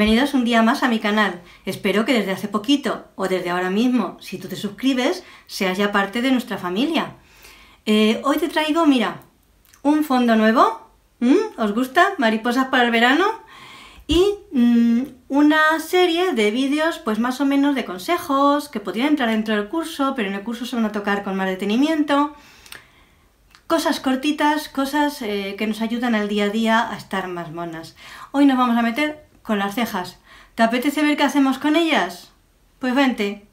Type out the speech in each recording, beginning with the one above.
Bienvenidos un día más a mi canal. Espero que desde hace poquito o desde ahora mismo, si tú te suscribes, seas ya parte de nuestra familia. Eh, hoy te traigo, mira, un fondo nuevo. ¿Os gusta? Mariposas para el verano. Y mm, una serie de vídeos, pues más o menos de consejos que podrían entrar dentro del curso, pero en el curso se van a tocar con más detenimiento. Cosas cortitas, cosas eh, que nos ayudan al día a día a estar más monas. Hoy nos vamos a meter con las cejas. ¿Te apetece ver qué hacemos con ellas? Pues vente.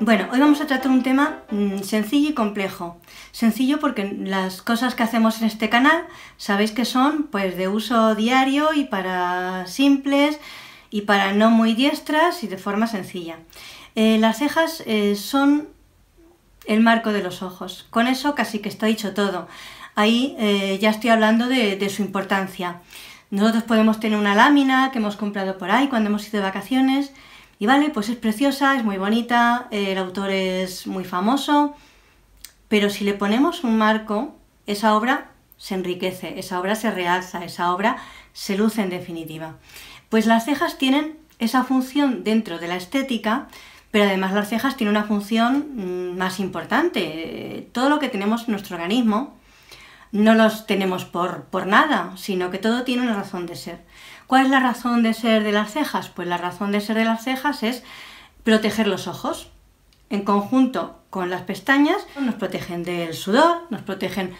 Bueno, hoy vamos a tratar un tema mm, sencillo y complejo. Sencillo porque las cosas que hacemos en este canal sabéis que son pues de uso diario y para simples y para no muy diestras y de forma sencilla. Eh, las cejas eh, son el marco de los ojos. Con eso casi que está dicho todo. Ahí eh, ya estoy hablando de, de, su importancia. Nosotros podemos tener una lámina que hemos comprado por ahí cuando hemos ido de vacaciones y vale, pues es preciosa, es muy bonita, el autor es muy famoso, pero si le ponemos un marco, esa obra se enriquece, esa obra se realza, esa obra se luce en definitiva. Pues las cejas tienen esa función dentro de la estética pero además las cejas tienen una función mm, más importante. Todo lo que tenemos en nuestro organismo no los tenemos por, por nada, sino que todo tiene una razón de ser. ¿Cuál es la razón de ser de las cejas? Pues la razón de ser de las cejas es proteger los ojos. En conjunto con las pestañas nos protegen del sudor, nos protegen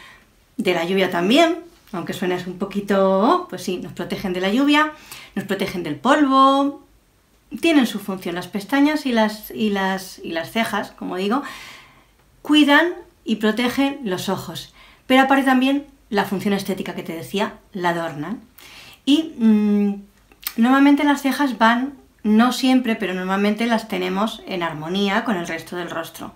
de la lluvia también, aunque suene un poquito, oh, pues sí, nos protegen de la lluvia, nos protegen del polvo, tienen su función. Las pestañas y las, las, y las cejas, como digo, cuidan y protegen los ojos. Pero aparece también la función estética que te decía, la adornan. Y mm, normalmente las cejas van, no siempre, pero normalmente las tenemos en armonía con el resto del rostro.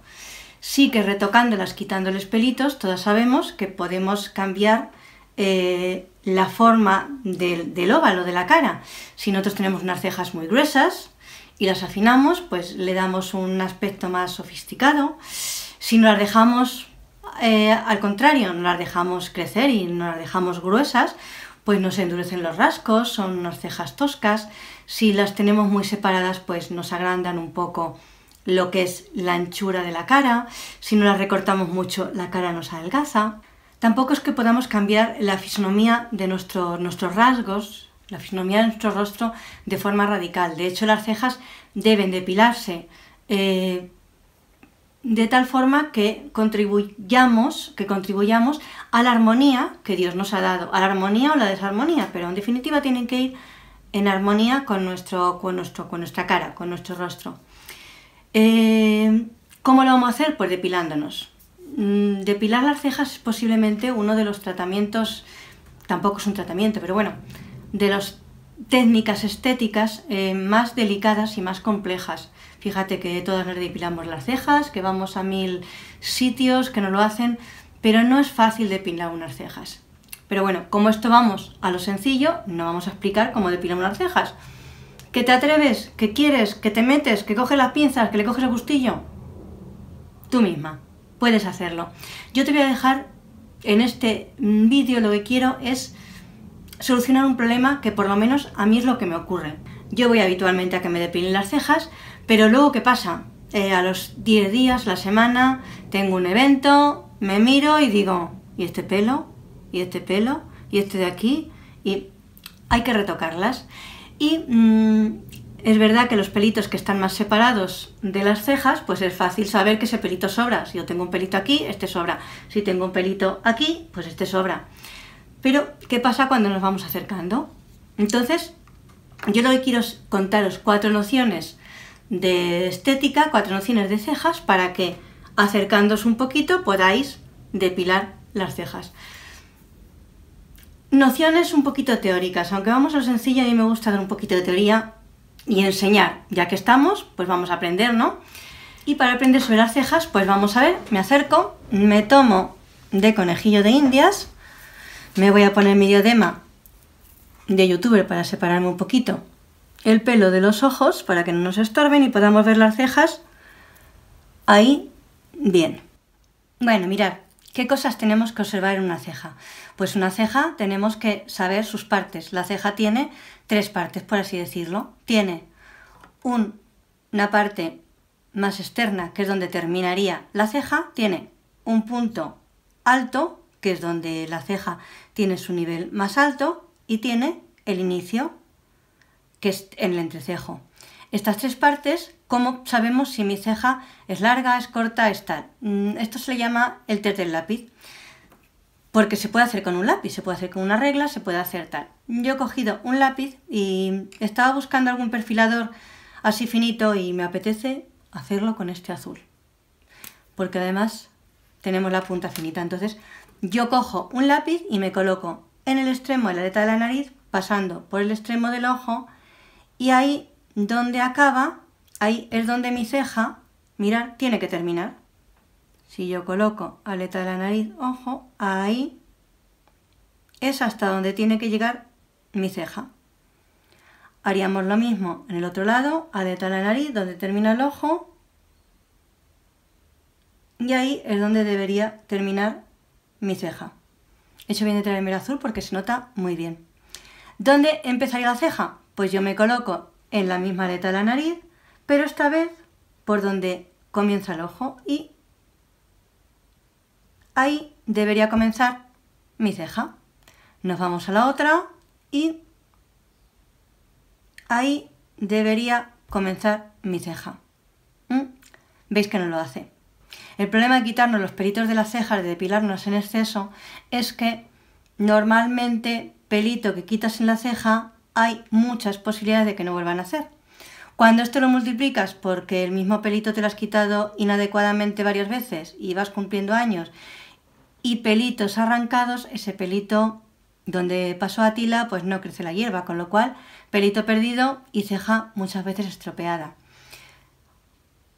Sí que retocándolas, quitándoles pelitos, todas sabemos que podemos cambiar eh, la forma del, del, óvalo de la cara. Si nosotros tenemos unas cejas muy gruesas, y las afinamos, pues le damos un aspecto más sofisticado. Si no las dejamos, eh, al contrario, no las dejamos crecer y no las dejamos gruesas, pues nos endurecen los rasgos, son unas cejas toscas. Si las tenemos muy separadas, pues nos agrandan un poco lo que es la anchura de la cara. Si no las recortamos mucho, la cara nos adelgaza. Tampoco es que podamos cambiar la fisonomía de nuestros rasgos, la fisonomía de nuestro rostro de forma radical. De hecho, las cejas deben depilarse eh, de tal forma que contribuyamos, que contribuyamos a la armonía que Dios nos ha dado, a la armonía o la desarmonía, pero en definitiva tienen que ir en armonía con, nuestro, nuestro, con nuestra cara, con nuestro rostro. Eh, ¿Cómo lo vamos a hacer? Pues depilándonos. Mm, depilar las cejas es posiblemente uno de los tratamientos, tampoco es un tratamiento, pero bueno, de las técnicas estéticas eh, más delicadas y más complejas. Fíjate que todas nos depilamos las cejas, que vamos a mil sitios que nos lo hacen, pero no es fácil depilar unas cejas. Pero bueno, como esto vamos a lo sencillo, no vamos a explicar cómo depilamos las cejas. ¿Que te atreves? ¿Que quieres? ¿Que te metes? ¿Que coges las pinzas? ¿Que le coges el gustillo? Tú misma, puedes hacerlo. Yo te voy a dejar en este vídeo lo que quiero es solucionar un problema que por lo menos a mí es lo que me ocurre. Yo voy habitualmente a que me depilen las cejas, pero luego ¿qué pasa? Eh, a los 10 días, la semana, tengo un evento, me miro y digo, ¿y este pelo? ¿Y este pelo? ¿Y este de aquí? Y hay que retocarlas. Y mm, es verdad que los pelitos que están más separados de las cejas, pues es fácil saber que ese pelito sobra. Si yo tengo un pelito aquí, este sobra. Si tengo un pelito aquí, pues este sobra. Pero, ¿qué pasa cuando nos vamos acercando? Entonces, yo lo que quiero es contaros cuatro nociones de estética, cuatro nociones de cejas, para que acercándos un poquito podáis depilar las cejas. Nociones un poquito teóricas, aunque vamos a lo sencillo, a mí me gusta dar un poquito de teoría y enseñar. Ya que estamos, pues vamos a aprender, ¿no? Y para aprender sobre las cejas, pues vamos a ver, me acerco, me tomo de conejillo de indias, me voy a poner mi diadema de youtuber para separarme un poquito el pelo de los ojos para que no nos estorben y podamos ver las cejas ahí bien. Bueno, mirad, ¿qué cosas tenemos que observar en una ceja? Pues una ceja tenemos que saber sus partes. La ceja tiene tres partes, por así decirlo. Tiene una parte más externa, que es donde terminaría la ceja, tiene un punto alto que es donde la ceja tiene su nivel más alto y tiene el inicio, que es en el entrecejo. Estas tres partes, ¿cómo sabemos si mi ceja es larga, es corta, es tal? Mm, esto se le llama el test del lápiz, porque se puede hacer con un lápiz, se puede hacer con una regla, se puede hacer tal. Yo he cogido un lápiz y estaba buscando algún perfilador así finito y me apetece hacerlo con este azul, porque además tenemos la punta finita, entonces yo cojo un lápiz y me coloco en el extremo de la aleta de la nariz, pasando por el extremo del ojo, y ahí donde acaba, ahí es donde mi ceja, mirar, tiene que terminar. Si yo coloco aleta de la nariz, ojo, ahí es hasta donde tiene que llegar mi ceja. Haríamos lo mismo en el otro lado, aleta de la nariz, donde termina el ojo, y ahí es donde debería terminar mi ceja. He hecho bien de traer el azul porque se nota muy bien. ¿Dónde empezaría la ceja? Pues yo me coloco en la misma aleta de la nariz, pero esta vez por donde comienza el ojo y ahí debería comenzar mi ceja. Nos vamos a la otra y ahí debería comenzar mi ceja. ¿Mm? ¿Veis que no lo hace? El problema de quitarnos los pelitos de las cejas, de depilarnos en exceso, es que normalmente pelito que quitas en la ceja hay muchas posibilidades de que no vuelvan a hacer. Cuando esto lo multiplicas porque el mismo pelito te lo has quitado inadecuadamente varias veces y vas cumpliendo años y pelitos arrancados, ese pelito donde pasó a tila pues no crece la hierba, con lo cual pelito perdido y ceja muchas veces estropeada.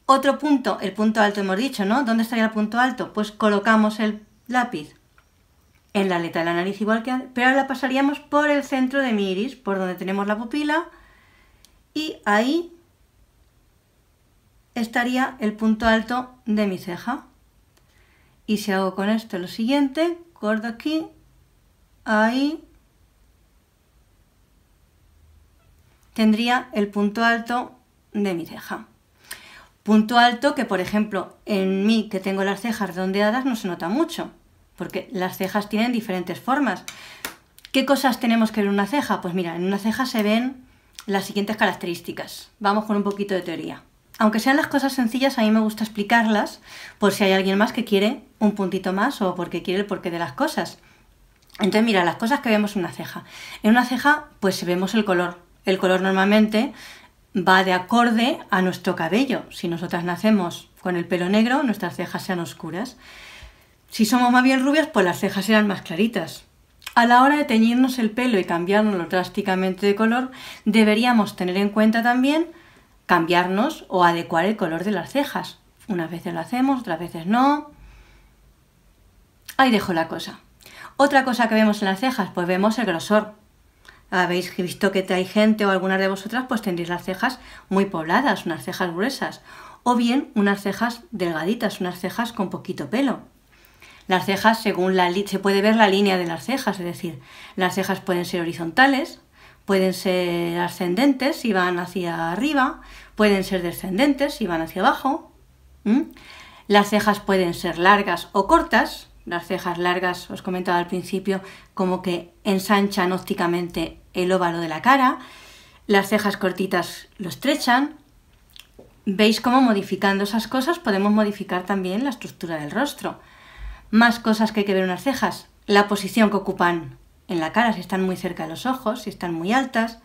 Otro punto, el punto alto hemos dicho, ¿no? ¿Dónde estaría el punto alto? Pues colocamos el lápiz en la aleta de la nariz igual que antes, pero ahora la pasaríamos por el centro de mi iris, por donde tenemos la pupila, y ahí estaría el punto alto de mi ceja. Y si hago con esto lo siguiente, corto aquí, ahí, tendría el punto alto de mi ceja. Punto alto que, por ejemplo, en mí que tengo las cejas redondeadas no se nota mucho, porque las cejas tienen diferentes formas. ¿Qué cosas tenemos que ver en una ceja? Pues mira, en una ceja se ven las siguientes características. Vamos con un poquito de teoría. Aunque sean las cosas sencillas, a mí me gusta explicarlas por si hay alguien más que quiere un puntito más o porque quiere el porqué de las cosas. Entonces, mira, las cosas que vemos en una ceja. En una ceja, pues vemos el color. El color normalmente va de acorde a nuestro cabello. Si nosotras nacemos con el pelo negro, nuestras cejas sean oscuras. Si somos más bien rubias, pues las cejas serán más claritas. A la hora de teñirnos el pelo y cambiarnos drásticamente de color, deberíamos tener en cuenta también cambiarnos o adecuar el color de las cejas. Unas veces lo hacemos, otras veces no. Ahí dejo la cosa. Otra cosa que vemos en las cejas, pues vemos el grosor habéis visto que hay gente o algunas de vosotras, pues tendréis las cejas muy pobladas, unas cejas gruesas, o bien unas cejas delgaditas, unas cejas con poquito pelo. Las cejas, según la se puede ver la línea de las cejas, es decir, las cejas pueden ser horizontales, pueden ser ascendentes si van hacia arriba, pueden ser descendentes si van hacia abajo. Las cejas pueden ser largas o cortas, las cejas largas, os comentaba al principio, como que ensanchan ópticamente el óvalo de la cara, las cejas cortitas lo estrechan. Veis cómo modificando esas cosas podemos modificar también la estructura del rostro. Más cosas que hay que ver en las cejas, la posición que ocupan en la cara, si están muy cerca de los ojos, si están muy altas.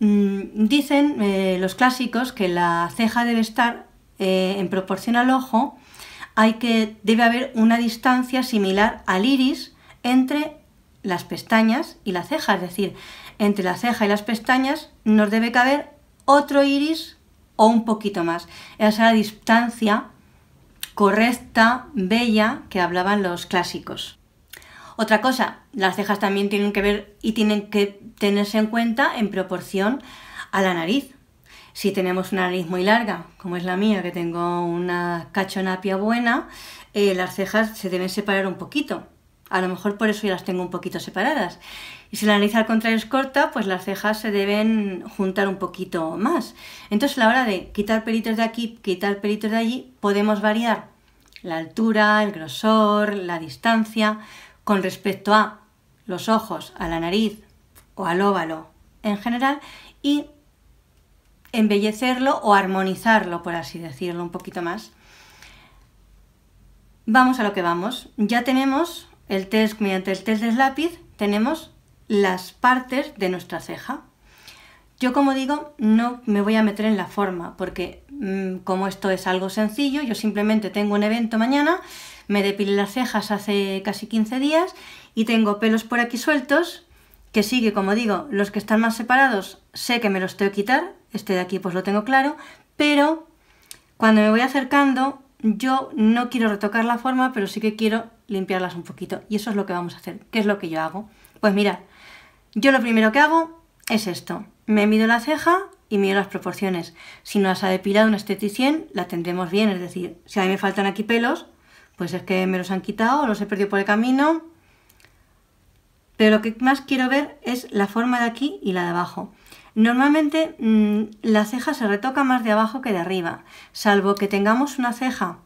Mm, dicen eh, los clásicos que la ceja debe estar eh, en proporción al ojo hay que, debe haber una distancia similar al iris entre las pestañas y la ceja, es decir, entre la ceja y las pestañas nos debe caber otro iris o un poquito más. Esa es la distancia correcta, bella, que hablaban los clásicos. Otra cosa, las cejas también tienen que ver y tienen que tenerse en cuenta en proporción a la nariz. Si tenemos una nariz muy larga, como es la mía, que tengo una cachonapia buena, eh, las cejas se deben separar un poquito. A lo mejor por eso ya las tengo un poquito separadas. Y si la nariz al contrario es corta, pues las cejas se deben juntar un poquito más. Entonces a la hora de quitar pelitos de aquí, quitar pelitos de allí, podemos variar la altura, el grosor, la distancia con respecto a los ojos, a la nariz o al óvalo en general y embellecerlo o armonizarlo, por así decirlo, un poquito más. Vamos a lo que vamos. Ya tenemos el test, mediante el test de lápiz, tenemos las partes de nuestra ceja. Yo, como digo, no me voy a meter en la forma, porque mm, como esto es algo sencillo, yo simplemente tengo un evento mañana, me depilé las cejas hace casi 15 días y tengo pelos por aquí sueltos, que sí que, como digo, los que están más separados sé que me los tengo que quitar, este de aquí pues lo tengo claro, pero cuando me voy acercando yo no quiero retocar la forma, pero sí que quiero limpiarlas un poquito. Y eso es lo que vamos a hacer. ¿Qué es lo que yo hago? Pues mira, yo lo primero que hago es esto. Me mido la ceja y mido las proporciones. Si no has ha depilado un esteticien, la tendremos bien. Es decir, si a mí me faltan aquí pelos, pues es que me los han quitado, los he perdido por el camino. Pero lo que más quiero ver es la forma de aquí y la de abajo. Normalmente mm, la ceja se retoca más de abajo que de arriba, salvo que tengamos una ceja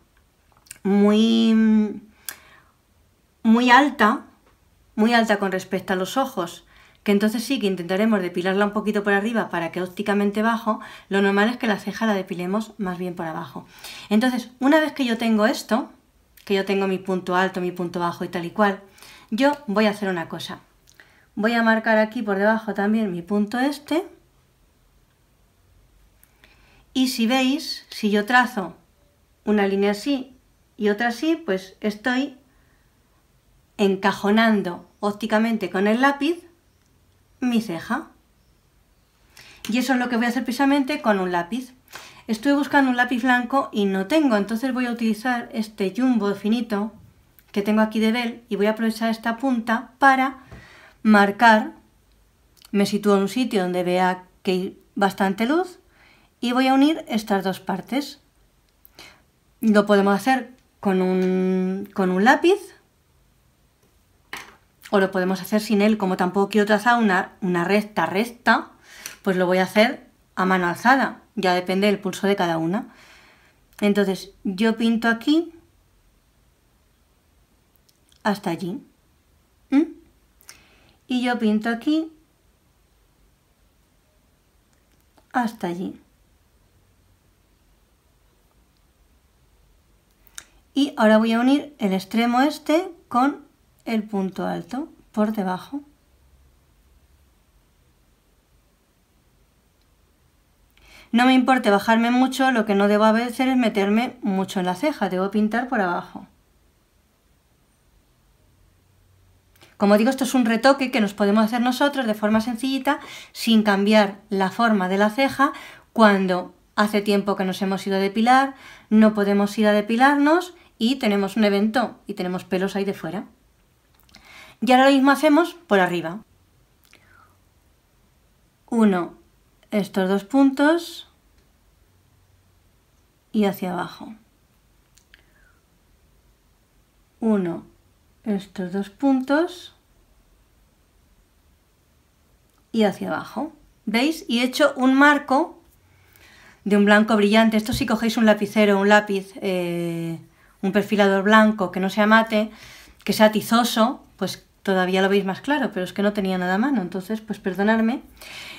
muy, mm, muy alta, muy alta con respecto a los ojos, que entonces sí que intentaremos depilarla un poquito por arriba para que ópticamente bajo, lo normal es que la ceja la depilemos más bien por abajo. Entonces, una vez que yo tengo esto, que yo tengo mi punto alto, mi punto bajo y tal y cual, yo voy a hacer una cosa. Voy a marcar aquí por debajo también mi punto este y si veis, si yo trazo una línea así y otra así, pues estoy encajonando ópticamente con el lápiz mi ceja. Y eso es lo que voy a hacer precisamente con un lápiz. Estoy buscando un lápiz blanco y no tengo, entonces voy a utilizar este jumbo finito que tengo aquí de Bell y voy a aprovechar esta punta para marcar, me sitúo en un sitio donde vea que hay bastante luz y voy a unir estas dos partes. Lo podemos hacer con un, lápiz o lo podemos hacer sin él, como tampoco quiero trazar una, una recta recta, pues lo voy a hacer a mano alzada, ya depende del pulso de cada una. Entonces yo pinto aquí hasta allí. Y yo pinto aquí hasta allí. y ahora voy a unir el extremo este con el punto alto por debajo. No me importe bajarme mucho, lo que no debo hacer es meterme mucho en la ceja, debo pintar por abajo. Como digo, esto es un retoque que nos podemos hacer nosotros de forma sencillita, sin cambiar la forma de la ceja, cuando hace tiempo que nos hemos ido a depilar, no podemos ir a depilarnos y tenemos un evento y tenemos pelos ahí de fuera. Y ahora lo mismo hacemos por arriba. Uno, estos dos puntos y hacia abajo. Uno, estos dos puntos y hacia abajo. ¿Veis? Y he hecho un marco de un blanco brillante. Esto si cogéis un lapicero, un lápiz... Eh, un perfilador blanco que no sea mate, que sea tizoso, pues todavía lo veis más claro, pero es que no tenía nada a mano, entonces pues perdonadme.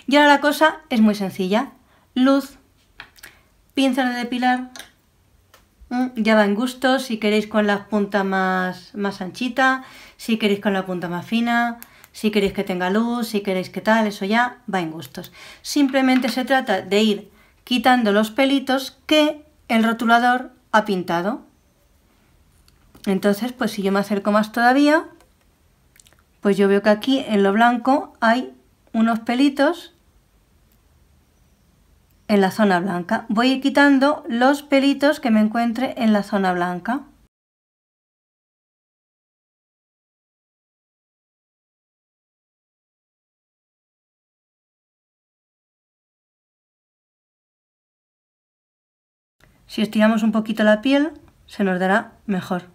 Y ahora la cosa es muy sencilla, luz, pinza de depilar, mm, ya va en gusto, si queréis con la punta más, más anchita, si queréis con la punta más fina, si queréis que tenga luz, si queréis que tal, eso ya va en gustos. Simplemente se trata de ir quitando los pelitos que el rotulador ha pintado. Entonces, pues si yo me acerco más todavía, pues yo veo que aquí en lo blanco hay unos pelitos en la zona blanca. Voy a ir quitando los pelitos que me encuentre en la zona blanca. Si estiramos un poquito la piel, se nos dará mejor.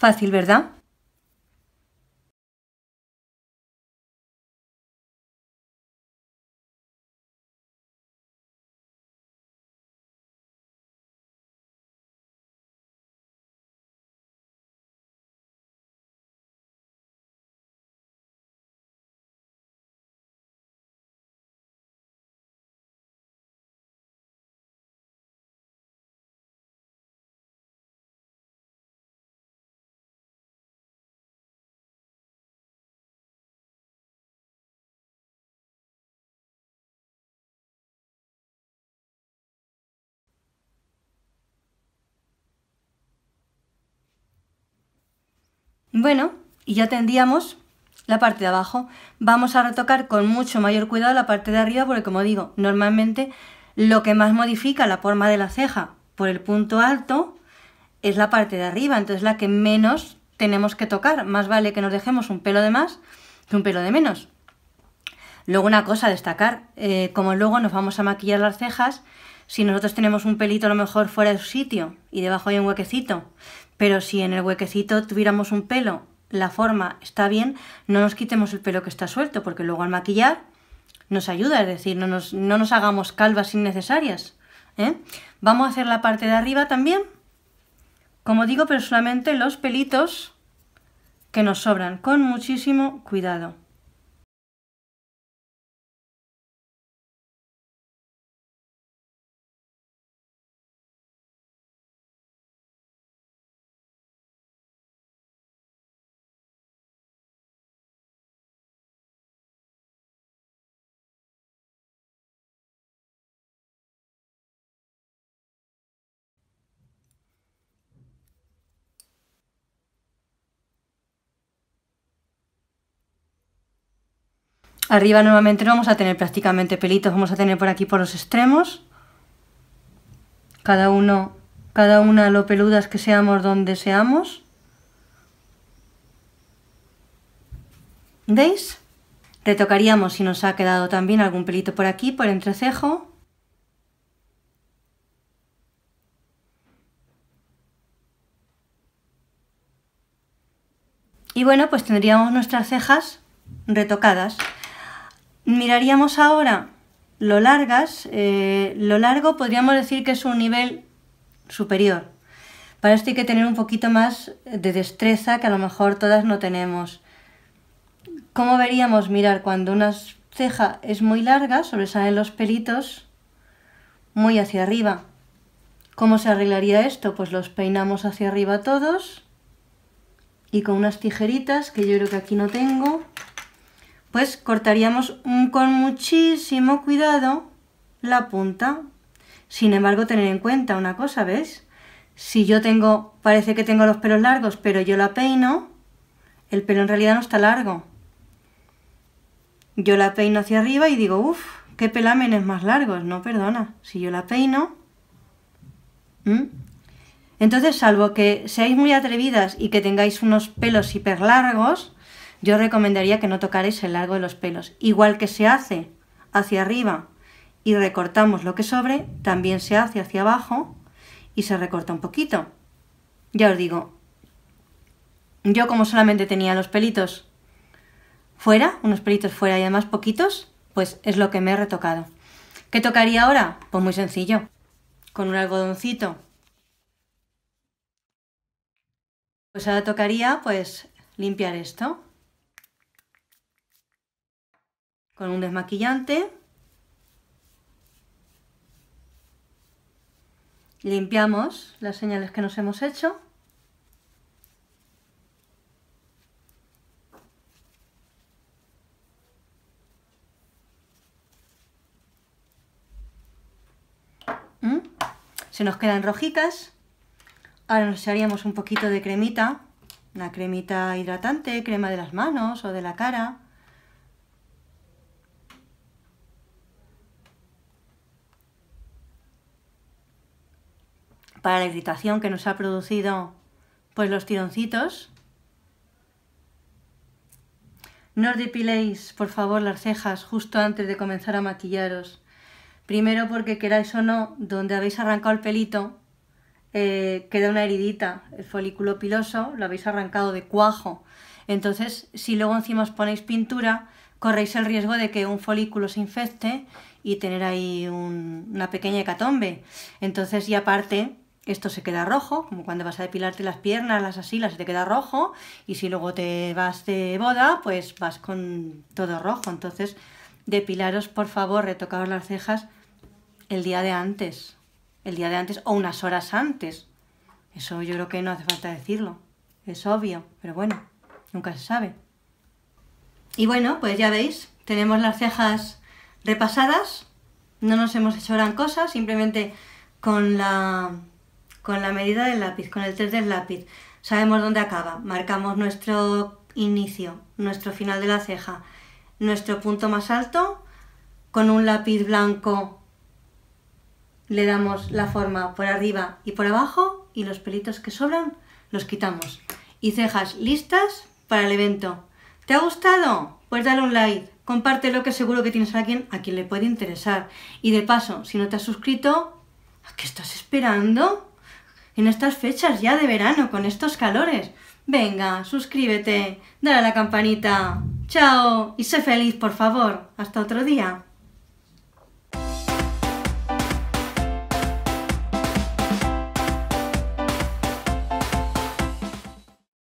Fácil, ¿verdad? Bueno, y ya tendríamos la parte de abajo. Vamos a retocar con mucho mayor cuidado la parte de arriba porque como digo, normalmente lo que más modifica la forma de la ceja por el punto alto es la parte de arriba, entonces la que menos tenemos que tocar. Más vale que nos dejemos un pelo de más que un pelo de menos. Luego una cosa a destacar, eh, como luego nos vamos a maquillar las cejas, si nosotros tenemos un pelito a lo mejor fuera de su sitio y debajo hay un huequecito, pero si en el huequecito tuviéramos un pelo, la forma está bien, no nos quitemos el pelo que está suelto, porque luego al maquillar nos ayuda, es decir, no nos, hagamos calvas innecesarias. ¿eh? Vamos a hacer la parte de arriba también, como digo, pero solamente los pelitos que nos sobran, con muchísimo cuidado. Arriba nuevamente vamos a tener prácticamente pelitos, vamos a tener por aquí por los extremos. Cada uno, cada una lo peludas que seamos donde seamos. ¿Veis? Retocaríamos si nos ha quedado también algún pelito por aquí, por entrecejo. Y bueno, pues tendríamos nuestras cejas retocadas. Miraríamos ahora lo largas. Eh, lo largo podríamos decir que es un nivel superior. Para esto hay que tener un poquito más de destreza que a lo mejor todas no tenemos. ¿Cómo veríamos mirar cuando una ceja es muy larga, sobresalen los pelitos muy hacia arriba? ¿Cómo se arreglaría esto? Pues los peinamos hacia arriba todos y con unas tijeritas que yo creo que aquí no tengo pues cortaríamos con muchísimo cuidado la punta. Sin embargo, tener en cuenta una cosa, ¿ves? Si yo tengo, parece que tengo los pelos largos, pero yo la peino, el pelo en realidad no está largo. Yo la peino hacia arriba y digo, uff, qué pelámenes más largos. No, perdona, si yo la peino... Entonces, salvo que seáis muy atrevidas y que tengáis unos pelos hiper largos, yo recomendaría que no tocaréis el largo de los pelos. Igual que se hace hacia arriba y recortamos lo que sobre, también se hace hacia abajo y se recorta un poquito. Ya os digo, yo como solamente tenía los pelitos fuera, unos pelitos fuera y además poquitos, pues es lo que me he retocado. ¿Qué tocaría ahora? Pues muy sencillo, con un algodoncito. Pues ahora tocaría pues limpiar esto. con un desmaquillante. Limpiamos las señales que nos hemos hecho. ¿Mm? Se nos quedan rojicas? Ahora nos haríamos un poquito de cremita, una cremita hidratante, crema de las manos o de la cara. para la irritación que nos ha producido pues los tironcitos. No os depiléis, por favor, las cejas justo antes de comenzar a maquillaros. Primero porque queráis o no, donde habéis arrancado el pelito eh, queda una heridita, el folículo piloso lo habéis arrancado de cuajo. Entonces, si luego encima os ponéis pintura, corréis el riesgo de que un folículo se infecte y tener ahí una pequeña hecatombe. Entonces, y aparte, esto se queda rojo, como cuando vas a depilarte las piernas, las asilas, se te queda rojo, y si luego te vas de boda, pues vas con todo rojo. Entonces, depilaros, por favor, retocaros las cejas el día de antes, el día de antes o unas horas antes. Eso yo creo que no hace falta decirlo, es obvio, pero bueno, nunca se sabe. Y bueno, pues ya veis, tenemos las cejas repasadas, no nos hemos hecho gran cosa, simplemente con la con la medida del lápiz, con el tercer del lápiz, sabemos dónde acaba, marcamos nuestro inicio, nuestro final de la ceja, nuestro punto más alto, con un lápiz blanco le damos la forma por arriba y por abajo y los pelitos que sobran los quitamos. Y cejas listas para el evento. ¿Te ha gustado? Pues dale un like, compártelo que seguro que tienes a alguien a quien le puede interesar. Y de paso, si no te has suscrito, ¿a qué estás esperando? en estas fechas ya de verano con estos calores. Venga, suscríbete, dale a la campanita. Chao y sé feliz, por favor. Hasta otro día.